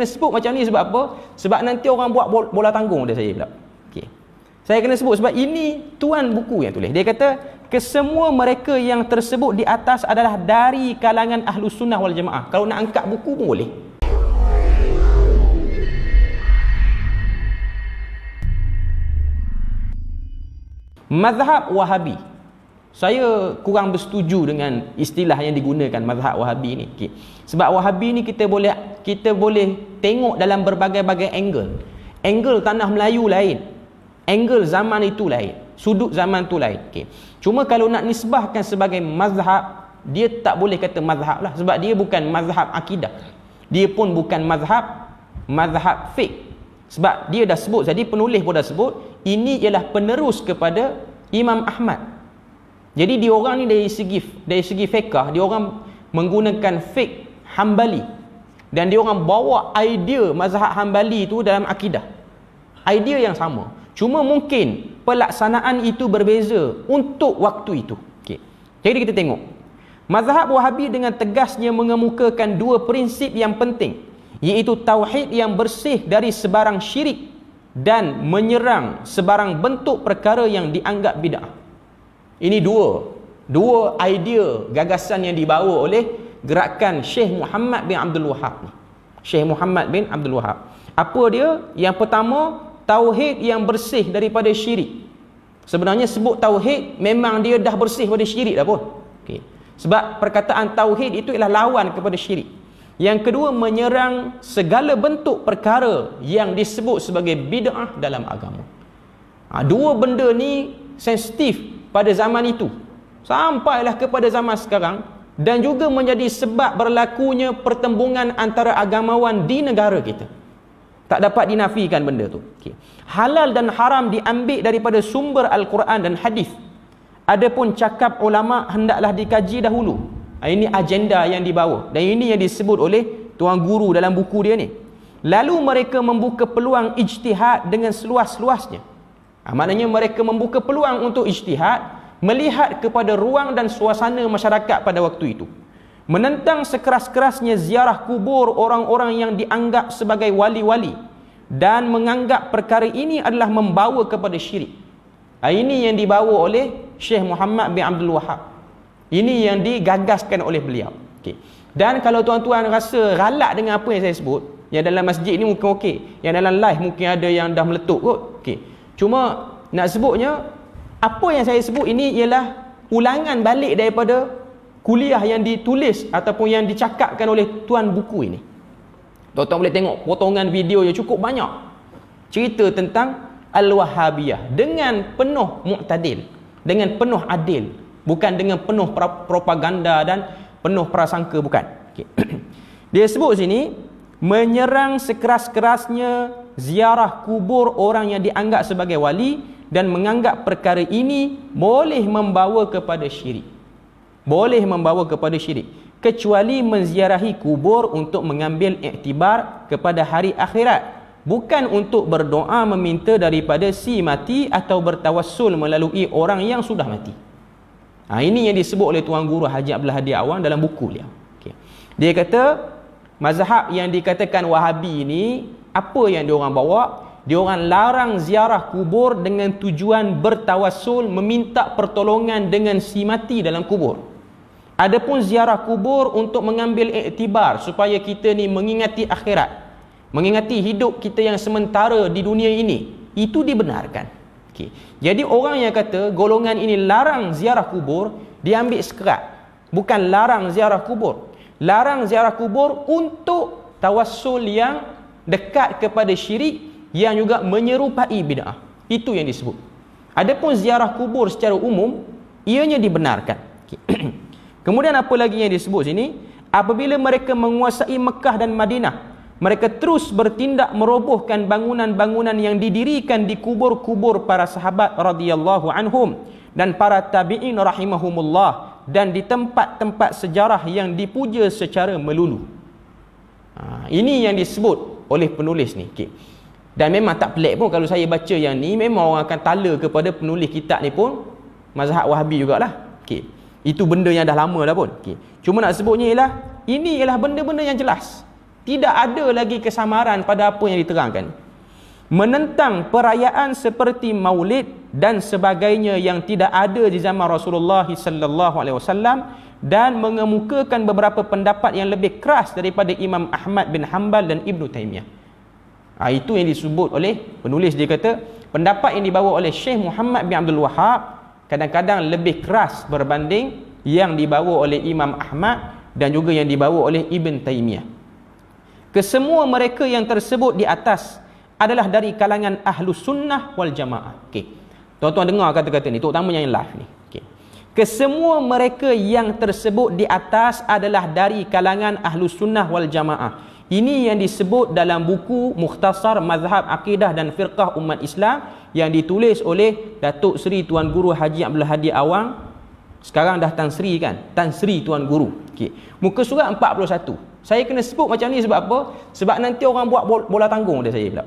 kena sebut macam ni sebab apa? Sebab nanti orang buat bola tanggung pada saya pula. Okey. Saya kena sebut sebab ini tuan buku yang tulis. Dia kata kesemua mereka yang tersebut di atas adalah dari kalangan ahlu sunnah wal jamaah. Kalau nak angkat buku pun boleh. Mazhab Wahabi. Saya kurang bersetuju dengan istilah yang digunakan mazhab Wahabi ni. Okay. Sebab Wahabi ni kita boleh kita boleh tengok dalam berbagai-bagai angle. Angle tanah Melayu lain. Angle zaman itu lain. Sudut zaman itu lain. Okay. Cuma kalau nak nisbahkan sebagai mazhab, dia tak boleh kata mazhab lah. Sebab dia bukan mazhab akidah. Dia pun bukan mazhab, mazhab fiqh. Sebab dia dah sebut, jadi penulis pun dah sebut, ini ialah penerus kepada Imam Ahmad jadi dia orang ni dari segi dari segi fiqh dia orang menggunakan fiqh Hambali dan dia orang bawa idea mazhab Hambali tu dalam akidah. Idea yang sama. Cuma mungkin pelaksanaan itu berbeza untuk waktu itu. Okey. Jadi kita tengok. Mazhab Wahabi dengan tegasnya mengemukakan dua prinsip yang penting iaitu tauhid yang bersih dari sebarang syirik dan menyerang sebarang bentuk perkara yang dianggap bid'ah. Ini dua dua idea gagasan yang dibawa oleh gerakan Syekh Muhammad bin Abdul Wahab ni. Syekh Muhammad bin Abdul Wahab. Apa dia? Yang pertama, tauhid yang bersih daripada syirik. Sebenarnya sebut tauhid memang dia dah bersih daripada syirik dah pun. Okey. Sebab perkataan tauhid itu ialah lawan kepada syirik. Yang kedua menyerang segala bentuk perkara yang disebut sebagai bid'ah dalam agama. Ha, dua benda ni sensitif pada zaman itu sampailah kepada zaman sekarang dan juga menjadi sebab berlakunya pertembungan antara agamawan di negara kita tak dapat dinafikan benda tu okay. halal dan haram diambil daripada sumber al-Quran dan hadis adapun cakap ulama hendaklah dikaji dahulu ah, ini agenda yang dibawa dan ini yang disebut oleh tuan guru dalam buku dia ni lalu mereka membuka peluang ijtihad dengan seluas-luasnya Ah, maknanya mereka membuka peluang untuk ijtihad melihat kepada ruang dan suasana masyarakat pada waktu itu menentang sekeras-kerasnya ziarah kubur orang-orang yang dianggap sebagai wali-wali dan menganggap perkara ini adalah membawa kepada syirik ah, ini yang dibawa oleh Syekh Muhammad bin Abdul Wahab ini yang digagaskan oleh beliau okay. dan kalau tuan-tuan rasa ralat dengan apa yang saya sebut yang dalam masjid ni mungkin okey yang dalam live mungkin ada yang dah meletup kot okey Cuma nak sebutnya apa yang saya sebut ini ialah ulangan balik daripada kuliah yang ditulis ataupun yang dicakapkan oleh tuan buku ini. Tuan-tuan boleh tengok potongan video yang cukup banyak cerita tentang al-wahhabiyah dengan penuh mu'tadil, dengan penuh adil, bukan dengan penuh propaganda dan penuh prasangka bukan. Okay. Dia sebut sini menyerang sekeras-kerasnya ziarah kubur orang yang dianggap sebagai wali dan menganggap perkara ini boleh membawa kepada syirik. Boleh membawa kepada syirik. Kecuali menziarahi kubur untuk mengambil iktibar kepada hari akhirat. Bukan untuk berdoa meminta daripada si mati atau bertawassul melalui orang yang sudah mati. Ha, ini yang disebut oleh Tuan Guru Haji Abdul Hadi Awang dalam buku dia. Okay. Dia kata, mazhab yang dikatakan wahabi ni apa yang diorang bawa diorang larang ziarah kubur dengan tujuan bertawasul meminta pertolongan dengan si mati dalam kubur adapun ziarah kubur untuk mengambil iktibar supaya kita ni mengingati akhirat mengingati hidup kita yang sementara di dunia ini itu dibenarkan okay. jadi orang yang kata golongan ini larang ziarah kubur diambil sekerat bukan larang ziarah kubur larang ziarah kubur untuk tawassul yang dekat kepada syirik yang juga menyerupai bid'ah. Itu yang disebut. Adapun ziarah kubur secara umum ianya dibenarkan. Okay. Kemudian apa lagi yang disebut sini? Apabila mereka menguasai Mekah dan Madinah, mereka terus bertindak merobohkan bangunan-bangunan yang didirikan di kubur-kubur para sahabat radhiyallahu anhum dan para tabi'in rahimahumullah dan di tempat-tempat sejarah yang dipuja secara melulu. Ha, ini yang disebut oleh penulis ni. Okay. Dan memang tak pelik pun kalau saya baca yang ni, memang orang akan tala kepada penulis kitab ni pun, mazhab wahabi jugalah. Okay. Itu benda yang dah lama dah pun. Okay. Cuma nak sebutnya ialah, ini ialah benda-benda yang jelas. Tidak ada lagi kesamaran pada apa yang diterangkan. Menentang perayaan seperti maulid dan sebagainya yang tidak ada di zaman Rasulullah SAW dan mengemukakan beberapa pendapat yang lebih keras daripada Imam Ahmad bin Hanbal dan Ibn Taymiyah. Ha, itu yang disebut oleh penulis dia kata pendapat yang dibawa oleh Syekh Muhammad bin Abdul Wahab kadang-kadang lebih keras berbanding yang dibawa oleh Imam Ahmad dan juga yang dibawa oleh Ibn Taymiyah. Kesemua mereka yang tersebut di atas adalah dari kalangan Ahlu Sunnah wal Jamaah. Okay. Tuan-tuan dengar kata-kata ni Terutama yang live ni okay. Kesemua mereka yang tersebut di atas Adalah dari kalangan ahlu sunnah wal jamaah Ini yang disebut dalam buku Mukhtasar Mazhab Akidah dan Firqah Umat Islam Yang ditulis oleh Datuk Seri Tuan Guru Haji Abdul Hadi Awang sekarang dah Tan Sri kan Tan Sri Tuan Guru okay. Muka surat 41 Saya kena sebut macam ni sebab apa Sebab nanti orang buat bola tanggung dia saya pula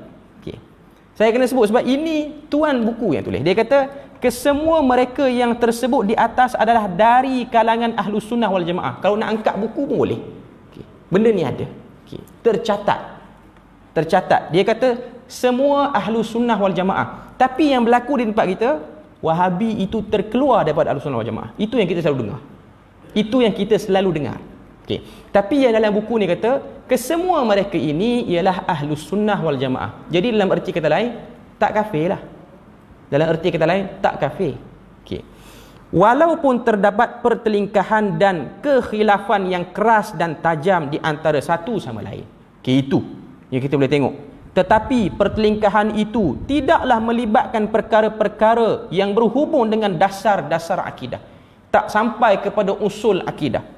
saya kena sebut sebab ini tuan buku yang tulis. Dia kata, kesemua mereka yang tersebut di atas adalah dari kalangan ahlu sunnah wal jamaah. Kalau nak angkat buku pun boleh. Okay. Benda ni ada. Okay. Tercatat. Tercatat. Dia kata, semua ahlu sunnah wal jamaah. Tapi yang berlaku di tempat kita, wahabi itu terkeluar daripada ahlu sunnah wal jamaah. Itu yang kita selalu dengar. Itu yang kita selalu dengar. Okay, Tapi yang dalam buku ni kata kesemua mereka ini ialah ahlu sunnah wal jamaah. Jadi dalam erti kata lain tak kafir lah. Dalam erti kata lain tak kafir. Okay, Walaupun terdapat pertelingkahan dan kekhilafan yang keras dan tajam di antara satu sama lain. Okey itu yang kita boleh tengok. Tetapi pertelingkahan itu tidaklah melibatkan perkara-perkara yang berhubung dengan dasar-dasar akidah. Tak sampai kepada usul akidah.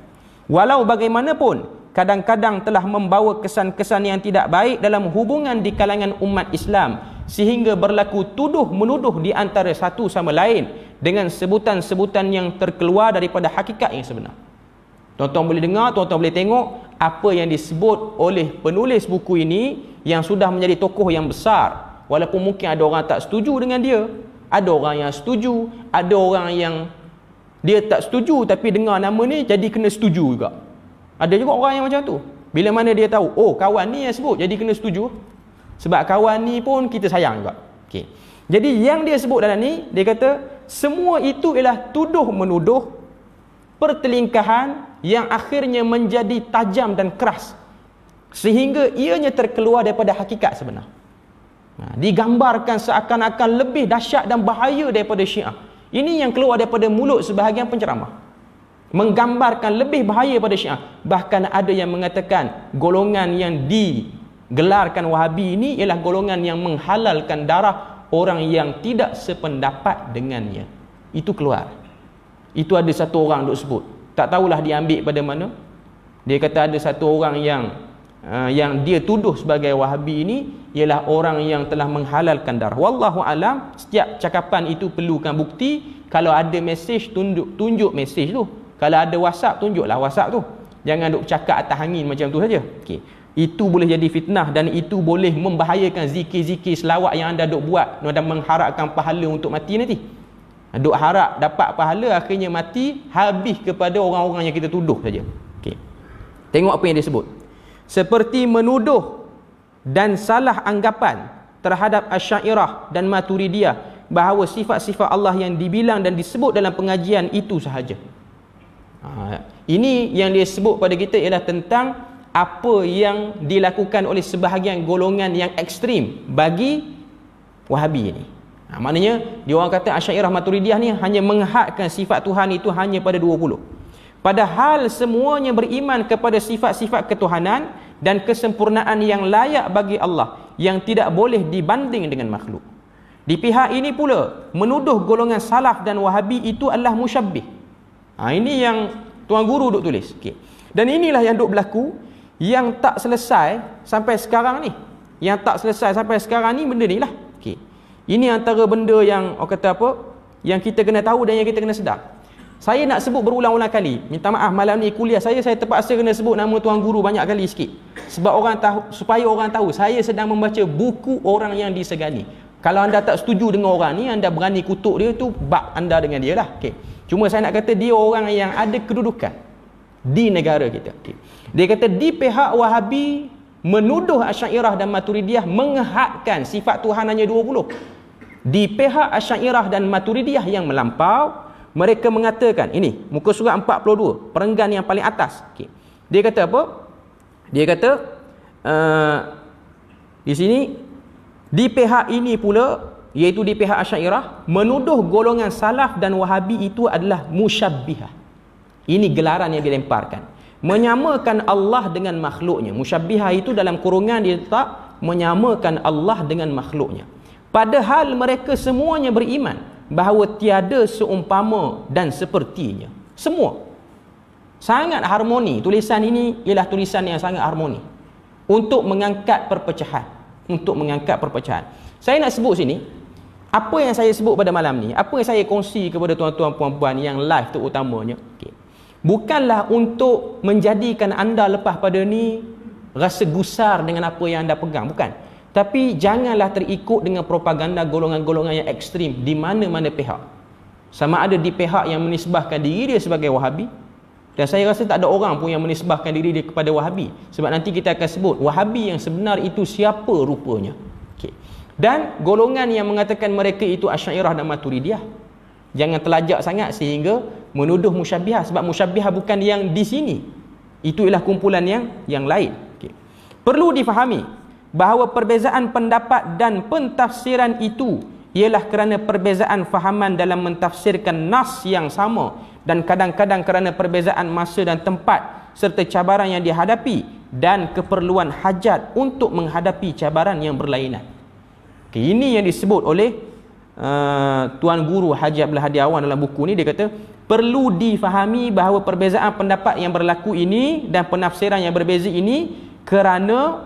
Walau bagaimanapun kadang-kadang telah membawa kesan-kesan yang tidak baik dalam hubungan di kalangan umat Islam sehingga berlaku tuduh-menuduh di antara satu sama lain dengan sebutan-sebutan yang terkeluar daripada hakikat yang sebenar. Tuan-tuan boleh dengar, tuan-tuan boleh tengok apa yang disebut oleh penulis buku ini yang sudah menjadi tokoh yang besar walaupun mungkin ada orang tak setuju dengan dia ada orang yang setuju ada orang yang dia tak setuju tapi dengar nama ni jadi kena setuju juga ada juga orang yang macam tu bila mana dia tahu oh kawan ni yang sebut jadi kena setuju sebab kawan ni pun kita sayang juga okay. jadi yang dia sebut dalam ni dia kata semua itu ialah tuduh menuduh pertelingkahan yang akhirnya menjadi tajam dan keras sehingga ianya terkeluar daripada hakikat sebenar ha, digambarkan seakan-akan lebih dahsyat dan bahaya daripada syiah ini yang keluar daripada mulut sebahagian penceramah. Menggambarkan lebih bahaya pada syiah. Bahkan ada yang mengatakan golongan yang digelarkan wahabi ini ialah golongan yang menghalalkan darah orang yang tidak sependapat dengannya. Itu keluar. Itu ada satu orang duk sebut. Tak tahulah diambil pada mana. Dia kata ada satu orang yang Ha, yang dia tuduh sebagai wahabi ini ialah orang yang telah menghalalkan darah. Wallahu alam, setiap cakapan itu perlukan bukti. Kalau ada mesej tunjuk tunjuk mesej tu. Kalau ada WhatsApp tunjuklah WhatsApp tu. Jangan duk cakap atas angin macam tu saja. Okey. Itu boleh jadi fitnah dan itu boleh membahayakan zikir-zikir selawat yang anda duk buat dan mengharapkan pahala untuk mati nanti. Ha, duk harap dapat pahala akhirnya mati habis kepada orang-orang yang kita tuduh saja. Okey. Tengok apa yang dia sebut seperti menuduh dan salah anggapan terhadap Asy'ariyah dan Maturidiyah bahawa sifat-sifat Allah yang dibilang dan disebut dalam pengajian itu sahaja. Ha, ini yang dia sebut pada kita ialah tentang apa yang dilakukan oleh sebahagian golongan yang ekstrim bagi Wahabi ini. Ha, maknanya dia orang kata Asy'ariyah Maturidiyah ni hanya menghadkan sifat Tuhan itu hanya pada 20. Padahal semuanya beriman kepada sifat-sifat ketuhanan dan kesempurnaan yang layak bagi Allah yang tidak boleh dibanding dengan makhluk. Di pihak ini pula, menuduh golongan salaf dan wahabi itu adalah musyabih. Ha, ini yang Tuan Guru duk tulis. Okay. Dan inilah yang duk berlaku yang tak selesai sampai sekarang ni. Yang tak selesai sampai sekarang ni benda ni lah. Okay. Ini antara benda yang, orang kata apa, yang kita kena tahu dan yang kita kena sedar. Saya nak sebut berulang-ulang kali. Minta maaf malam ni kuliah saya saya terpaksa kena sebut nama tuan guru banyak kali sikit. Sebab orang tahu supaya orang tahu saya sedang membaca buku orang yang disegani. Kalau anda tak setuju dengan orang ni anda berani kutuk dia tu bab anda dengan dia lah. Okay, Cuma saya nak kata dia orang yang ada kedudukan di negara kita. Okey. Dia kata di pihak Wahabi menuduh Asy'ariyah dan Maturidiyah menghadkan sifat Tuhan hanya 20. Di pihak Asy'ariyah dan Maturidiyah yang melampau, mereka mengatakan ini muka surat 42 perenggan yang paling atas. Okey. Dia kata apa? Dia kata uh, di sini di pihak ini pula iaitu di pihak Asy'ariyah menuduh golongan salaf dan wahabi itu adalah musyabbihah. Ini gelaran yang dilemparkan. Menyamakan Allah dengan makhluknya. Musyabbihah itu dalam kurungan dia tak menyamakan Allah dengan makhluknya. Padahal mereka semuanya beriman bahawa tiada seumpama dan sepertinya semua sangat harmoni tulisan ini ialah tulisan yang sangat harmoni untuk mengangkat perpecahan untuk mengangkat perpecahan saya nak sebut sini apa yang saya sebut pada malam ni apa yang saya kongsi kepada tuan-tuan puan-puan yang live utamanya okay. bukanlah untuk menjadikan anda lepas pada ni rasa gusar dengan apa yang anda pegang bukan tapi janganlah terikut dengan propaganda golongan-golongan yang ekstrim di mana-mana pihak. Sama ada di pihak yang menisbahkan diri dia sebagai Wahabi dan saya rasa tak ada orang pun yang menisbahkan diri dia kepada Wahabi sebab nanti kita akan sebut Wahabi yang sebenar itu siapa rupanya. Okey. Dan golongan yang mengatakan mereka itu Asy'ariyah dan Maturidiyah. Jangan telajak sangat sehingga menuduh musyabihah sebab musyabihah bukan yang di sini. Itu ialah kumpulan yang yang lain. Okey. Perlu difahami bahawa perbezaan pendapat dan pentafsiran itu ialah kerana perbezaan fahaman dalam mentafsirkan nas yang sama dan kadang-kadang kerana perbezaan masa dan tempat serta cabaran yang dihadapi dan keperluan hajat untuk menghadapi cabaran yang berlainan. Okay, ini yang disebut oleh uh, Tuan Guru Haji Abdul Hadi Awan dalam buku ini. Dia kata, perlu difahami bahawa perbezaan pendapat yang berlaku ini dan penafsiran yang berbeza ini kerana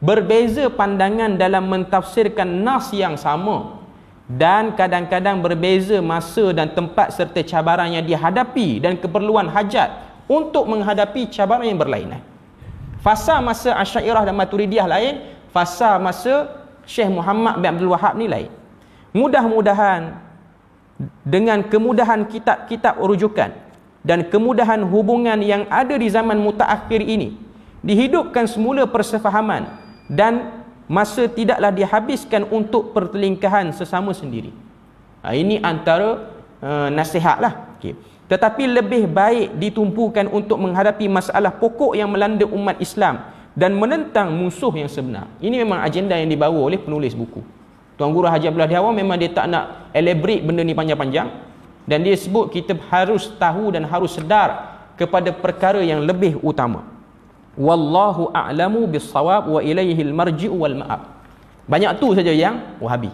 berbeza pandangan dalam mentafsirkan nas yang sama dan kadang-kadang berbeza masa dan tempat serta cabaran yang dihadapi dan keperluan hajat untuk menghadapi cabaran yang berlainan. Fasa masa Asy'ariyah dan Maturidiyah lain, fasa masa Syekh Muhammad bin Abdul Wahab ni lain. Mudah-mudahan dengan kemudahan kitab-kitab rujukan dan kemudahan hubungan yang ada di zaman mutaakhir ini dihidupkan semula persefahaman dan masa tidaklah dihabiskan untuk pertelingkahan sesama sendiri. Ha, ini antara uh, eh, nasihatlah. Okay. Tetapi lebih baik ditumpukan untuk menghadapi masalah pokok yang melanda umat Islam dan menentang musuh yang sebenar. Ini memang agenda yang dibawa oleh penulis buku. Tuan Guru Haji Abdullah Diawan memang dia tak nak elaborate benda ni panjang-panjang dan dia sebut kita harus tahu dan harus sedar kepada perkara yang lebih utama wallahu a'lamu bis-shawab wa ilayhil marji'u wal ma'ab banyak tu saja yang wahabi